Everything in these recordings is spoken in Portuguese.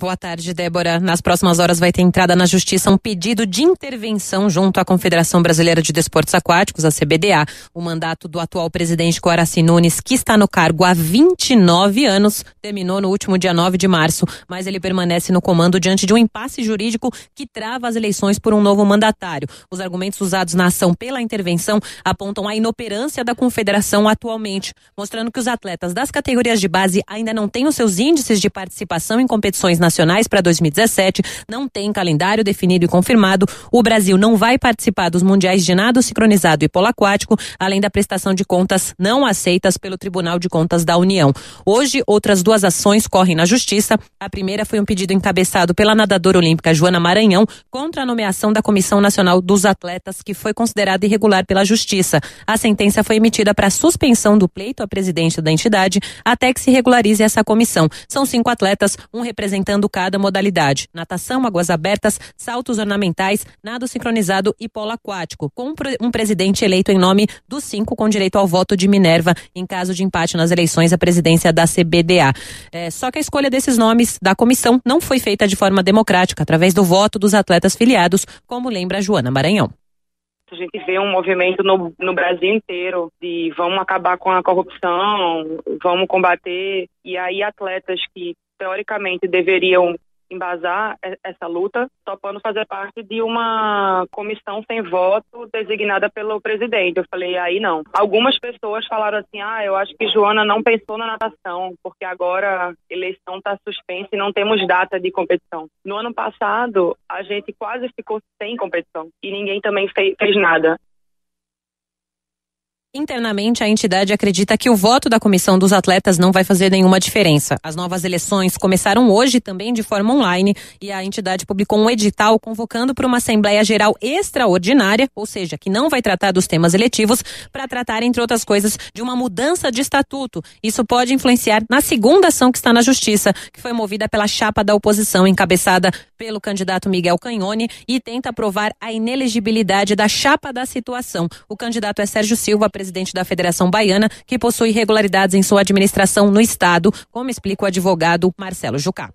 Boa tarde, Débora. Nas próximas horas vai ter entrada na Justiça um pedido de intervenção junto à Confederação Brasileira de Desportos Aquáticos, a CBDA. O mandato do atual presidente Coraci Nunes, que está no cargo há 29 anos, terminou no último dia 9 de março, mas ele permanece no comando diante de um impasse jurídico que trava as eleições por um novo mandatário. Os argumentos usados na ação pela intervenção apontam a inoperância da Confederação atualmente, mostrando que os atletas das categorias de base ainda não têm os seus índices de participação em competições na internacionais para 2017, não tem calendário definido e confirmado. O Brasil não vai participar dos mundiais de nado sincronizado e polo aquático, além da prestação de contas não aceitas pelo Tribunal de Contas da União. Hoje, outras duas ações correm na Justiça. A primeira foi um pedido encabeçado pela nadadora olímpica Joana Maranhão contra a nomeação da Comissão Nacional dos Atletas, que foi considerada irregular pela Justiça. A sentença foi emitida para suspensão do pleito à presidente da entidade até que se regularize essa comissão. São cinco atletas, um representando destacando cada modalidade: natação, águas abertas, saltos ornamentais, nado sincronizado e polo aquático, com um presidente eleito em nome dos cinco com direito ao voto de Minerva em caso de empate nas eleições à presidência da CBDA. É, só que a escolha desses nomes da comissão não foi feita de forma democrática, através do voto dos atletas filiados, como lembra Joana Maranhão. A gente vê um movimento no, no, Brasil inteiro de vamos acabar com a corrupção, vamos combater. E aí atletas que teoricamente deveriam embasar essa luta, topando fazer parte de uma comissão sem voto designada pelo presidente. Eu falei, aí não. Algumas pessoas falaram assim, ah, eu acho que Joana não pensou na natação, porque agora a eleição está suspensa e não temos data de competição. No ano passado, a gente quase ficou sem competição e ninguém também fez, fez nada. Internamente, a entidade acredita que o voto da comissão dos atletas não vai fazer nenhuma diferença. As novas eleições começaram hoje também de forma online e a entidade publicou um edital convocando para uma Assembleia Geral extraordinária, ou seja, que não vai tratar dos temas eletivos, para tratar, entre outras coisas, de uma mudança de estatuto. Isso pode influenciar na segunda ação que está na Justiça, que foi movida pela chapa da oposição, encabeçada pelo candidato Miguel Canhone, e tenta provar a inelegibilidade da chapa da situação. O candidato é Sérgio Silva, presidente presidente da Federação Baiana, que possui irregularidades em sua administração no Estado, como explica o advogado Marcelo Jucá.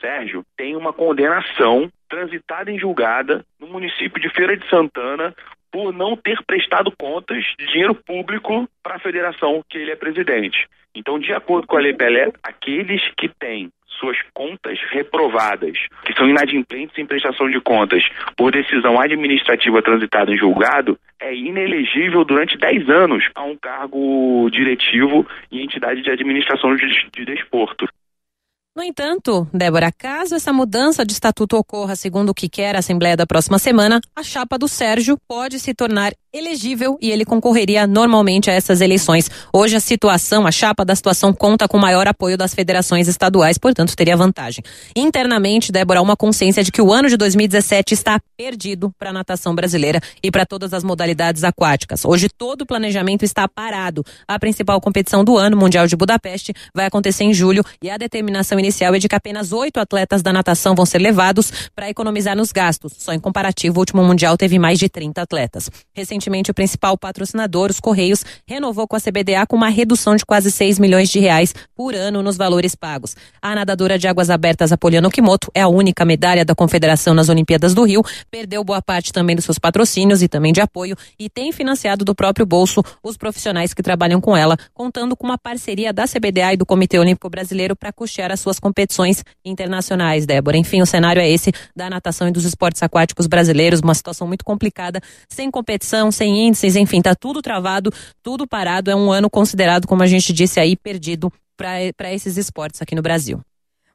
Sérgio tem uma condenação transitada em julgada no município de Feira de Santana por não ter prestado contas de dinheiro público para a federação que ele é presidente. Então, de acordo com a Lei Pelé, aqueles que têm suas contas reprovadas, que são inadimplentes em prestação de contas, por decisão administrativa transitada em julgado, é inelegível durante 10 anos a um cargo diretivo em entidade de administração de desporto. No entanto, Débora, caso essa mudança de estatuto ocorra segundo o que quer a Assembleia da próxima semana, a chapa do Sérgio pode se tornar elegível e ele concorreria normalmente a essas eleições. Hoje a situação, a chapa da situação conta com maior apoio das federações estaduais, portanto teria vantagem. Internamente, Débora, uma consciência de que o ano de 2017 está perdido para a natação brasileira e para todas as modalidades aquáticas. Hoje todo o planejamento está parado. A principal competição do ano, Mundial de Budapeste, vai acontecer em julho e a determinação inicial é de que apenas oito atletas da natação vão ser levados para economizar nos gastos. Só em comparativo, o último Mundial teve mais de 30 atletas. Recentemente, o principal patrocinador, os Correios, renovou com a CBDA com uma redução de quase 6 milhões de reais por ano nos valores pagos. A nadadora de águas abertas, Apoliana Okimoto, é a única medalha da Confederação nas Olimpíadas do Rio, perdeu boa parte também dos seus patrocínios e também de apoio e tem financiado do próprio bolso os profissionais que trabalham com ela, contando com uma parceria da CBDA e do Comitê Olímpico Brasileiro para custear as suas suas competições internacionais, Débora. Enfim, o cenário é esse da natação e dos esportes aquáticos brasileiros, uma situação muito complicada, sem competição, sem índices, enfim, tá tudo travado, tudo parado. É um ano considerado, como a gente disse aí, perdido para esses esportes aqui no Brasil.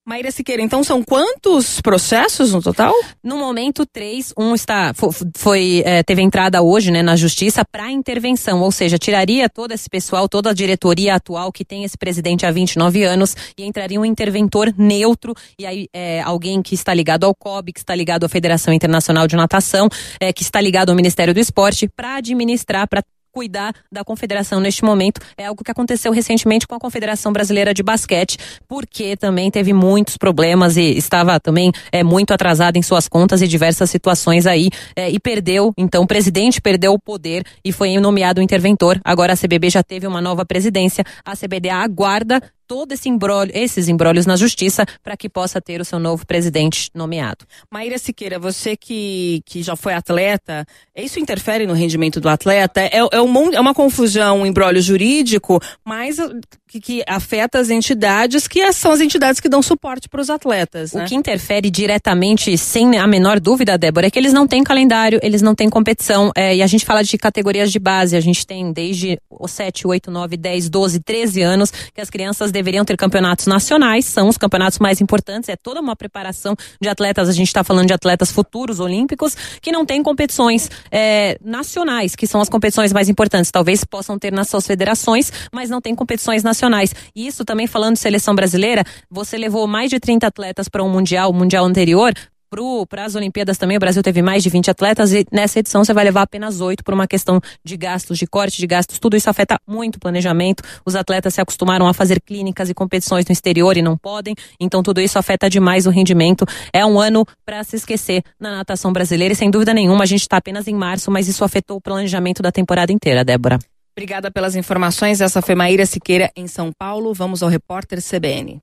Maíra Siqueira, então são quantos processos no total? No momento, três. Um está foi, foi é, teve entrada hoje né, na justiça para intervenção, ou seja, tiraria todo esse pessoal, toda a diretoria atual que tem esse presidente há 29 anos e entraria um interventor neutro e aí é, alguém que está ligado ao COB, que está ligado à Federação Internacional de Natação, é, que está ligado ao Ministério do Esporte, para administrar, para cuidar da confederação neste momento. É algo que aconteceu recentemente com a Confederação Brasileira de Basquete, porque também teve muitos problemas e estava também é, muito atrasada em suas contas e diversas situações aí. É, e perdeu, então, o presidente perdeu o poder e foi nomeado interventor. Agora a CBB já teve uma nova presidência. A CBDA aguarda todo esse embrólio, esses embrólios na justiça para que possa ter o seu novo presidente nomeado. Maíra Siqueira, você que, que já foi atleta, isso interfere no rendimento do atleta? É, é, um, é uma confusão, um embrólio jurídico, mas que, que, afeta as entidades, que são as entidades que dão suporte para os atletas. Né? O que interfere diretamente, sem a menor dúvida, Débora, é que eles não têm calendário, eles não têm competição. É, e a gente fala de categorias de base, a gente tem desde os 7, 8, 9, 10, 12, 13 anos que as crianças deveriam ter campeonatos nacionais, são os campeonatos mais importantes, é toda uma preparação de atletas, a gente está falando de atletas futuros olímpicos, que não têm competições é, nacionais, que são as competições mais importantes. Talvez possam ter nas suas federações, mas não tem competições nacionais internacionais. E isso também falando de seleção brasileira, você levou mais de 30 atletas para um mundial, o mundial anterior, para as Olimpíadas também, o Brasil teve mais de 20 atletas e nessa edição você vai levar apenas oito por uma questão de gastos, de corte de gastos. Tudo isso afeta muito o planejamento. Os atletas se acostumaram a fazer clínicas e competições no exterior e não podem, então tudo isso afeta demais o rendimento. É um ano para se esquecer na natação brasileira e sem dúvida nenhuma a gente está apenas em março, mas isso afetou o planejamento da temporada inteira, Débora. Obrigada pelas informações. Essa foi Maíra Siqueira em São Paulo. Vamos ao repórter CBN.